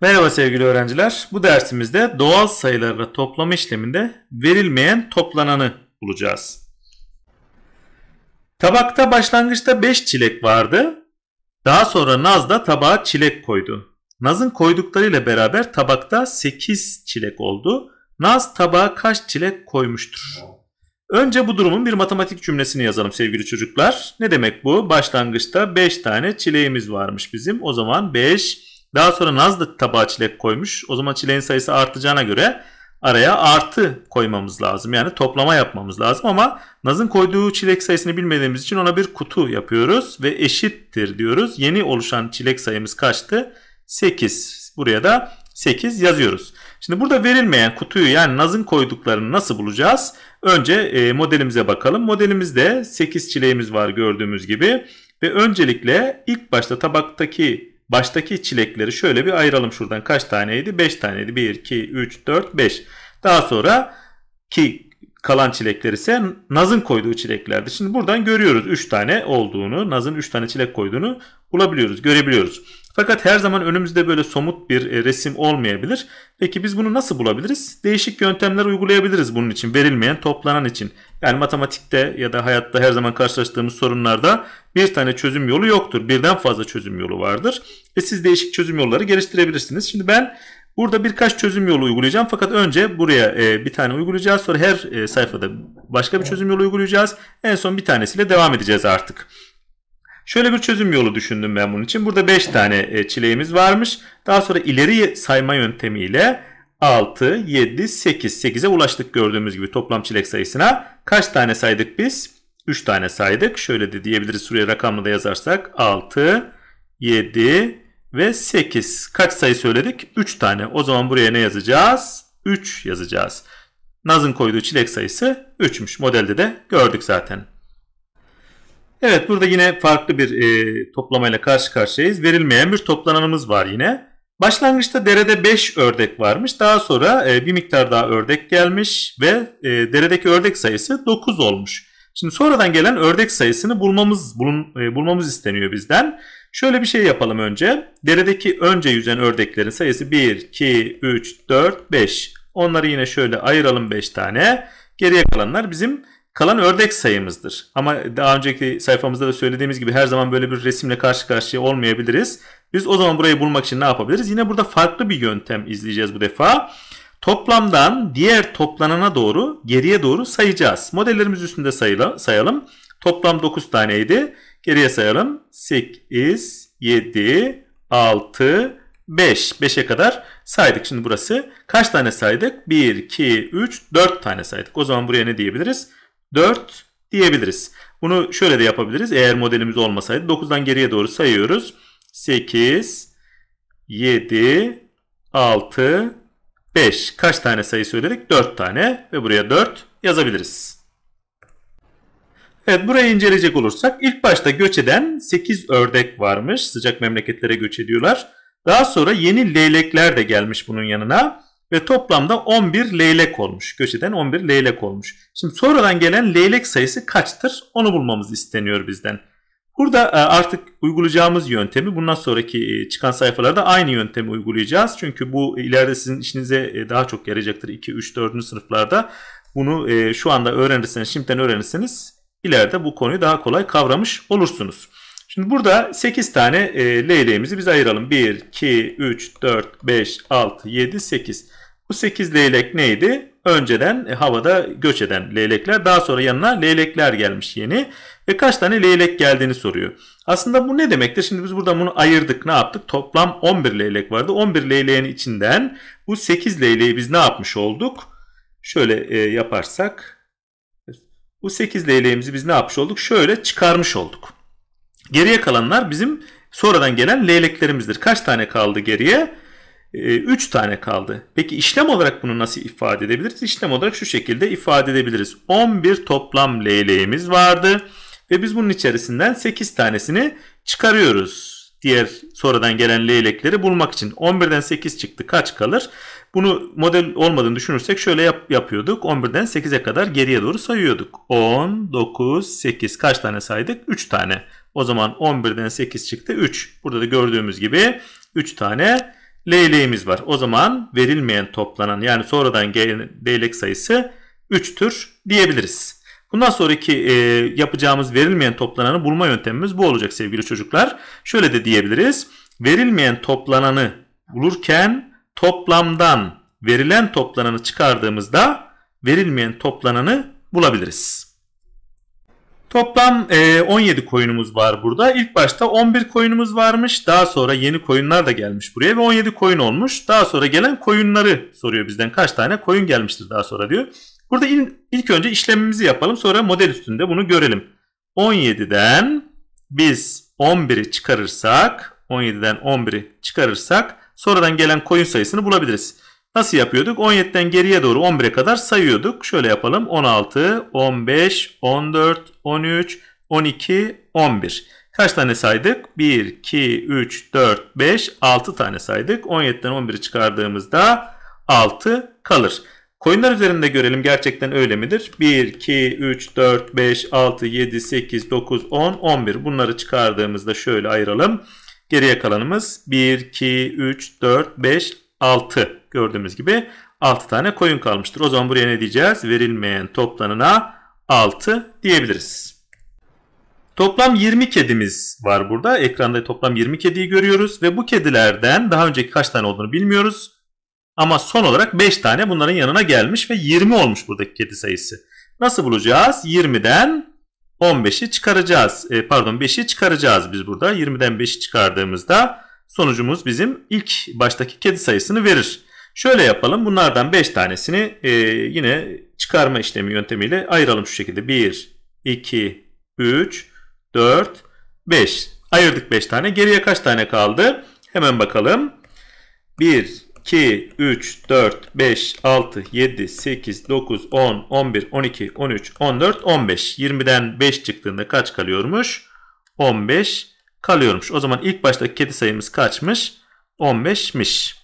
Merhaba sevgili öğrenciler. Bu dersimizde doğal sayılarla toplama işleminde verilmeyen toplananı bulacağız. Tabakta başlangıçta 5 çilek vardı. Daha sonra Naz da tabağa çilek koydu. Naz'ın koyduklarıyla beraber tabakta 8 çilek oldu. Naz tabağa kaç çilek koymuştur? Önce bu durumun bir matematik cümlesini yazalım sevgili çocuklar. Ne demek bu? Başlangıçta 5 tane çileğimiz varmış bizim. O zaman 5 daha sonra Naz da tabağa çilek koymuş. O zaman çileğin sayısı artacağına göre araya artı koymamız lazım. Yani toplama yapmamız lazım ama Naz'ın koyduğu çilek sayısını bilmediğimiz için ona bir kutu yapıyoruz ve eşittir diyoruz. Yeni oluşan çilek sayımız kaçtı? 8. Buraya da 8 yazıyoruz. Şimdi burada verilmeyen kutuyu yani Naz'ın koyduklarını nasıl bulacağız? Önce e, modelimize bakalım. Modelimizde 8 çileğimiz var gördüğümüz gibi. Ve öncelikle ilk başta tabaktaki baştaki çilekleri şöyle bir ayıralım şuradan. Kaç taneydi? 5 taneydi. 1, 2, 3, 4, 5. Daha sonra ki kalan çilekler ise Naz'ın koyduğu çileklerdi. Şimdi buradan görüyoruz 3 tane olduğunu, Naz'ın 3 tane çilek koyduğunu bulabiliyoruz, görebiliyoruz. Fakat her zaman önümüzde böyle somut bir e, resim olmayabilir. Peki biz bunu nasıl bulabiliriz? Değişik yöntemler uygulayabiliriz bunun için, verilmeyen, toplanan için. Yani matematikte ya da hayatta her zaman karşılaştığımız sorunlarda bir tane çözüm yolu yoktur. Birden fazla çözüm yolu vardır. Ve siz değişik çözüm yolları geliştirebilirsiniz. Şimdi ben Burada birkaç çözüm yolu uygulayacağım. Fakat önce buraya e, bir tane uygulayacağız. Sonra her e, sayfada başka bir çözüm yolu uygulayacağız. En son bir tanesiyle devam edeceğiz artık. Şöyle bir çözüm yolu düşündüm ben bunun için. Burada 5 tane e, çileğimiz varmış. Daha sonra ileri sayma yöntemiyle 6, 7, 8, 8'e ulaştık gördüğümüz gibi toplam çilek sayısına. Kaç tane saydık biz? 3 tane saydık. Şöyle de diyebiliriz şuraya rakamla da yazarsak 6, 7, ve 8. Kaç sayı söyledik? 3 tane. O zaman buraya ne yazacağız? 3 yazacağız. Naz'ın koyduğu çilek sayısı 3'müş. Modelde de gördük zaten. Evet burada yine farklı bir e, toplamayla karşı karşıyayız. Verilmeyen bir toplananımız var yine. Başlangıçta derede 5 ördek varmış. Daha sonra e, bir miktar daha ördek gelmiş ve e, deredeki ördek sayısı 9 olmuş. Şimdi sonradan gelen ördek sayısını bulmamız bulun, e, bulmamız isteniyor bizden. Şöyle bir şey yapalım önce. Deredeki önce yüzen ördeklerin sayısı 1, 2, 3, 4, 5. Onları yine şöyle ayıralım 5 tane. Geriye kalanlar bizim kalan ördek sayımızdır. Ama daha önceki sayfamızda da söylediğimiz gibi her zaman böyle bir resimle karşı karşıya olmayabiliriz. Biz o zaman burayı bulmak için ne yapabiliriz? Yine burada farklı bir yöntem izleyeceğiz bu defa. Toplamdan diğer toplanana doğru geriye doğru sayacağız. Modellerimiz üstünde sayıla, sayalım. Toplam 9 taneydi. Geriye sayalım. 8, 7, 6, 5. 5'e kadar saydık. Şimdi burası kaç tane saydık? 1, 2, 3, 4 tane saydık. O zaman buraya ne diyebiliriz? 4 diyebiliriz. Bunu şöyle de yapabiliriz. Eğer modelimiz olmasaydı 9'dan geriye doğru sayıyoruz. 8, 7, 6, 5. Kaç tane sayı söyledik? 4 tane ve buraya 4 yazabiliriz. Evet burayı inceleyecek olursak ilk başta göç eden 8 ördek varmış. Sıcak memleketlere göç ediyorlar. Daha sonra yeni leylekler de gelmiş bunun yanına ve toplamda 11 leylek olmuş. Göç eden 11 leylek olmuş. Şimdi sonradan gelen leylek sayısı kaçtır? Onu bulmamız isteniyor bizden. Burada e, artık uygulayacağımız yöntemi bundan sonraki e, çıkan sayfalarda aynı yöntemi uygulayacağız. Çünkü bu ileride sizin işinize e, daha çok yarayacaktır 2, 3, 4. sınıflarda. Bunu şu anda öğrenirseniz, şimdiden öğrenirseniz ileride bu konuyu daha kolay kavramış olursunuz. Şimdi burada 8 tane leyleğimizi biz ayıralım. 1, 2, 3, 4, 5, 6, 7, 8. Bu 8 leylek neydi? Önceden e, havada göç eden leylekler daha sonra yanına leylekler gelmiş yeni ve kaç tane leylek geldiğini soruyor. Aslında bu ne demektir? Şimdi biz buradan bunu ayırdık ne yaptık? Toplam 11 leylek vardı. 11 leyleğin içinden bu 8 leyleği biz ne yapmış olduk? Şöyle e, yaparsak bu 8 leyleğimizi biz ne yapmış olduk? Şöyle çıkarmış olduk. Geriye kalanlar bizim sonradan gelen leyleklerimizdir. Kaç tane kaldı geriye? 3 ee, tane kaldı. Peki işlem olarak bunu nasıl ifade edebiliriz? İşlem olarak şu şekilde ifade edebiliriz. 11 toplam leyleğimiz vardı ve biz bunun içerisinden 8 tanesini çıkarıyoruz. Diğer sonradan gelen leylekleri bulmak için 11'den 8 çıktı kaç kalır? Bunu model olmadığını düşünürsek şöyle yap yapıyorduk. 11'den 8'e kadar geriye doğru sayıyorduk. 10, 9, 8 kaç tane saydık? 3 tane. O zaman 11'den 8 çıktı 3. Burada da gördüğümüz gibi 3 tane leyleğimiz var. O zaman verilmeyen toplanan yani sonradan gelen leylek sayısı 3'tür diyebiliriz. Bundan sonraki e, yapacağımız verilmeyen toplananı bulma yöntemimiz bu olacak sevgili çocuklar. Şöyle de diyebiliriz. Verilmeyen toplananı bulurken toplamdan verilen toplananı çıkardığımızda verilmeyen toplananı bulabiliriz. Toplam e, 17 koyunumuz var burada. İlk başta 11 koyunumuz varmış. Daha sonra yeni koyunlar da gelmiş buraya ve 17 koyun olmuş. Daha sonra gelen koyunları soruyor bizden kaç tane koyun gelmiştir daha sonra diyor. Burada il, ilk önce işlemimizi yapalım sonra model üstünde bunu görelim. 17'den biz 11'i çıkarırsak 17'den 11'i çıkarırsak sonradan gelen koyun sayısını bulabiliriz. Nasıl yapıyorduk? 17'den geriye doğru 11'e kadar sayıyorduk. Şöyle yapalım. 16, 15, 14, 13, 12, 11. Kaç tane saydık? 1, 2, 3, 4, 5, 6 tane saydık. 17'den 11'i çıkardığımızda 6 kalır. Koyunlar üzerinde görelim gerçekten öyle midir? 1, 2, 3, 4, 5, 6, 7, 8, 9, 10, 11. Bunları çıkardığımızda şöyle ayıralım. Geriye kalanımız 1, 2, 3, 4, 5, 6. Gördüğümüz gibi 6 tane koyun kalmıştır. O zaman buraya ne diyeceğiz? Verilmeyen toplanına 6 diyebiliriz. Toplam 20 kedimiz var burada. Ekranda toplam 20 kediyi görüyoruz ve bu kedilerden daha önceki kaç tane olduğunu bilmiyoruz. Ama son olarak 5 tane bunların yanına gelmiş ve 20 olmuş buradaki kedi sayısı. Nasıl bulacağız? 20'den 15'i çıkaracağız. E, pardon 5'i çıkaracağız biz burada. 20'den 5'i çıkardığımızda sonucumuz bizim ilk baştaki kedi sayısını verir. Şöyle yapalım. Bunlardan 5 tanesini e, yine çıkarma işlemi yöntemiyle ayıralım şu şekilde. 1, 2, 3, 4, 5. Ayırdık 5 tane. Geriye kaç tane kaldı? Hemen bakalım. 1, 2, 3, 4, 5, 6, 7, 8, 9, 10, 11, 12, 13, 14, 15. 20'den 5 çıktığında kaç kalıyormuş? 15 kalıyormuş. O zaman ilk baştaki kedi sayımız kaçmış? 15'miş.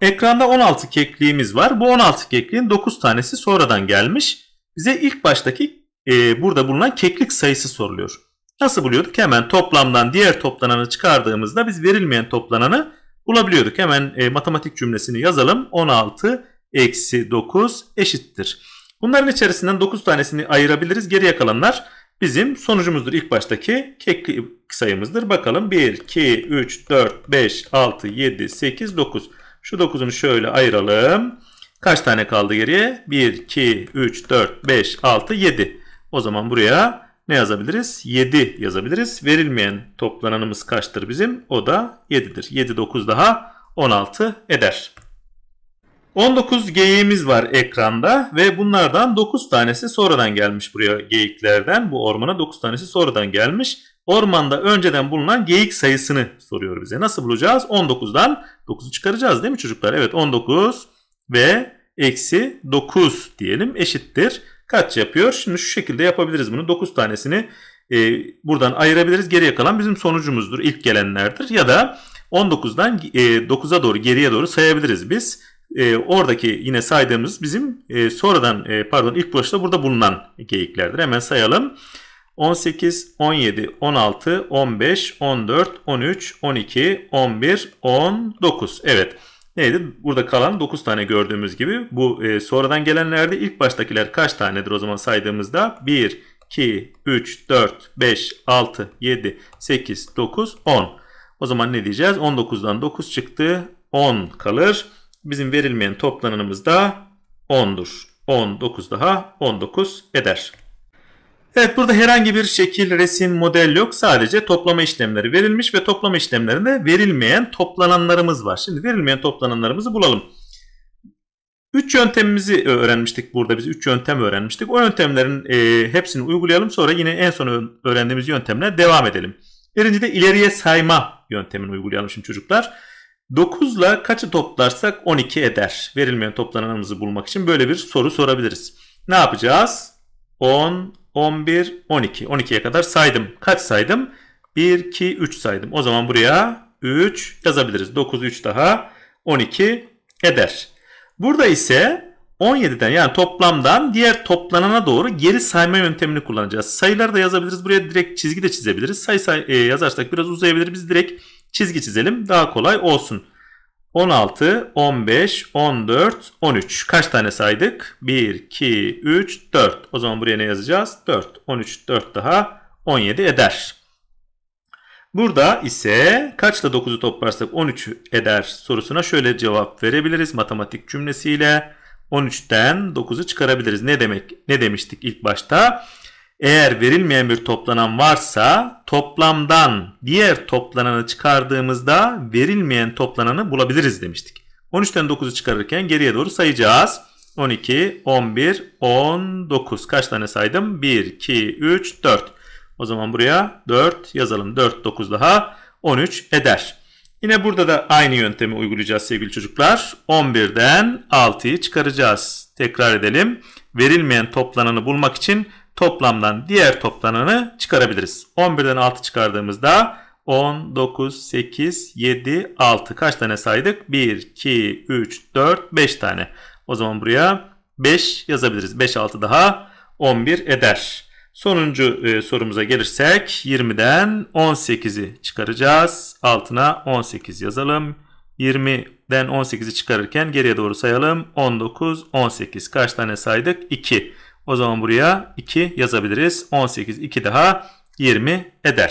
Ekranda 16 kekliğimiz var. Bu 16 kekliğin 9 tanesi sonradan gelmiş. Bize ilk baştaki e, burada bulunan keklik sayısı soruluyor. Nasıl buluyorduk? Hemen toplamdan diğer toplananı çıkardığımızda biz verilmeyen toplananı bulabiliyorduk. Hemen e, matematik cümlesini yazalım. 16 eksi 9 eşittir. Bunların içerisinden 9 tanesini ayırabiliriz. Geriye kalanlar bizim sonucumuzdur. İlk baştaki keklik sayımızdır. Bakalım 1, 2, 3, 4, 5, 6, 7, 8, 9. Şu 9'unu şöyle ayıralım. Kaç tane kaldı geriye? 1, 2, 3, 4, 5, 6, 7. O zaman buraya ne yazabiliriz? 7 yazabiliriz. Verilmeyen toplananımız kaçtır bizim? O da 7'dir. 7, 9 daha 16 eder. 19 geyiğimiz var ekranda ve bunlardan 9 tanesi sonradan gelmiş buraya geyiklerden. Bu ormana 9 tanesi sonradan gelmiş ormanda önceden bulunan geyik sayısını soruyor bize. Nasıl bulacağız? 19'dan 9'u çıkaracağız değil mi çocuklar? Evet 19 ve eksi 9 diyelim eşittir. Kaç yapıyor? Şimdi şu şekilde yapabiliriz bunu. 9 tanesini e, buradan ayırabiliriz. Geriye kalan bizim sonucumuzdur. İlk gelenlerdir. Ya da 19'dan e, 9'a doğru geriye doğru sayabiliriz biz. E, oradaki yine saydığımız bizim e, sonradan e, pardon ilk başta burada bulunan geyiklerdir. Hemen sayalım. 18, 17, 16, 15, 14, 13, 12, 11, 19. Evet. Neydi? Burada kalan 9 tane gördüğümüz gibi. Bu e, sonradan gelenlerde ilk baştakiler kaç tanedir o zaman saydığımızda? 1, 2, 3, 4, 5, 6, 7, 8, 9, 10. O zaman ne diyeceğiz? 19'dan 9 çıktı. 10 kalır. Bizim verilmeyen toplanımız da 10'dur. 19 daha 19 eder. Evet burada herhangi bir şekil, resim, model yok. Sadece toplama işlemleri verilmiş ve toplama işlemlerinde verilmeyen toplananlarımız var. Şimdi verilmeyen toplananlarımızı bulalım. Üç yöntemimizi öğrenmiştik burada. Biz üç yöntem öğrenmiştik. O yöntemlerin e, hepsini uygulayalım. Sonra yine en son öğrendiğimiz yöntemle devam edelim. Birinci de ileriye sayma yöntemini uygulayalım şimdi çocuklar. 9 ile kaçı toplarsak 12 eder. Verilmeyen toplananımızı bulmak için böyle bir soru sorabiliriz. Ne yapacağız? 10, 11, 12. 12'ye kadar saydım. Kaç saydım? 1, 2, 3 saydım. O zaman buraya 3 yazabiliriz. 9, 3 daha 12 eder. Burada ise 17'den yani toplamdan diğer toplanana doğru geri sayma yöntemini kullanacağız. Sayıları da yazabiliriz. Buraya direkt çizgi de çizebiliriz. Sayı, say, e, yazarsak biraz uzayabilir. Biz direkt çizgi çizelim. Daha kolay olsun. 16, 15, 14, 13. Kaç tane saydık? 1, 2, 3, 4. O zaman buraya ne yazacağız? 4. 13, 4 daha 17 eder. Burada ise kaçla 9'u toplarsak 13 eder sorusuna şöyle cevap verebiliriz matematik cümlesiyle. 13'ten 9'u çıkarabiliriz. Ne demek? Ne demiştik ilk başta? Eğer verilmeyen bir toplanan varsa toplamdan diğer toplananı çıkardığımızda verilmeyen toplananı bulabiliriz demiştik. 13'ten 9'u çıkarırken geriye doğru sayacağız. 12, 11, 19. Kaç tane saydım? 1, 2, 3, 4. O zaman buraya 4 yazalım. 4, 9 daha 13 eder. Yine burada da aynı yöntemi uygulayacağız sevgili çocuklar. 11'den 6'yı çıkaracağız. Tekrar edelim. Verilmeyen toplananı bulmak için toplamdan diğer toplananı çıkarabiliriz. 11'den 6 çıkardığımızda 10, 9, 8, 7, 6 kaç tane saydık? 1, 2, 3, 4, 5 tane. O zaman buraya 5 yazabiliriz. 5, 6 daha 11 eder. Sonuncu e, sorumuza gelirsek 20'den 18'i çıkaracağız. Altına 18 yazalım. 20'den 18'i çıkarırken geriye doğru sayalım. 19, 18 kaç tane saydık? 2. O zaman buraya 2 yazabiliriz. 18 2 daha 20 eder.